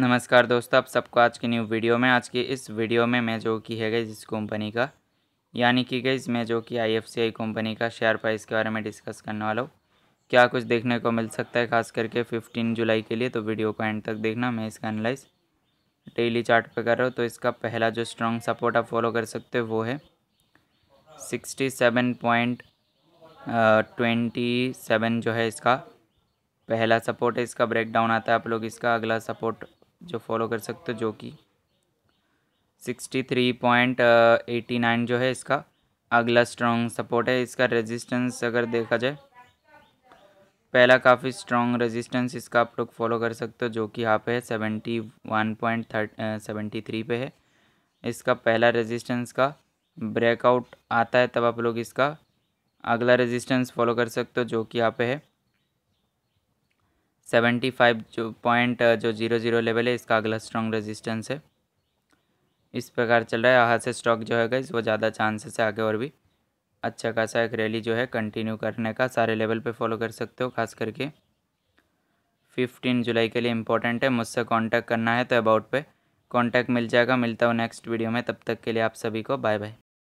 नमस्कार दोस्तों आप सबको आज की न्यू वीडियो में आज की इस वीडियो में मैं जो की है गई इस कंपनी का यानी कि गई मैं जो कि आई कंपनी का शेयर प्राइस के बारे में डिस्कस करने वाला हूँ क्या कुछ देखने को मिल सकता है खास करके 15 जुलाई के लिए तो वीडियो को एंड तक देखना मैं इसका एनालाइज डेली चार्ट पे कर रहा हूँ तो इसका पहला जो स्ट्रॉन्ग सपोर्ट आप फॉलो कर सकते हो वो है sixty seven point twenty seven जो है इसका पहला सपोर्ट है इसका ब्रेकडाउन आता है आप लोग इसका अगला सपोर्ट जो फॉलो कर सकते हो जो कि sixty three point eighty nine जो है इसका अगला स्ट्रॉन्ग सपोर्ट है इसका रेजिस्टेंस अगर देखा जाए पहला काफ़ी स्ट्रॉन्ग रेजिस्टेंस इसका आप लोग फॉलो कर सकते हो जो कि यहाँ पे है seventy one point thirty seventy three पे है इसका पहला रेजिस्टेंस का ब्रेकआउट आता है तब आप लोग इसका अगला रेजिस्टेंस फॉलो कर सकते हो जो कि यहाँ पे है सेवेंटी फाइव जो पॉइंट जो जीरो जीरो लेवल है इसका अगला स्ट्रॉन्ग रेजिस्टेंस है इस प्रकार चल रहा है यहाँ से स्टॉक जो है गई वो ज़्यादा चांसेस है आगे और भी अच्छा खासा एक रैली जो है कंटिन्यू करने का सारे लेवल पे फॉलो कर सकते हो खास करके फिफ्टीन जुलाई के लिए इंपॉर्टेंट है मुझसे कॉन्टैक्ट करना है तो अबाउट पे कॉन्टैक्ट मिल जाएगा मिलता हूँ नेक्स्ट वीडियो में तब तक के लिए आप सभी को बाय बाय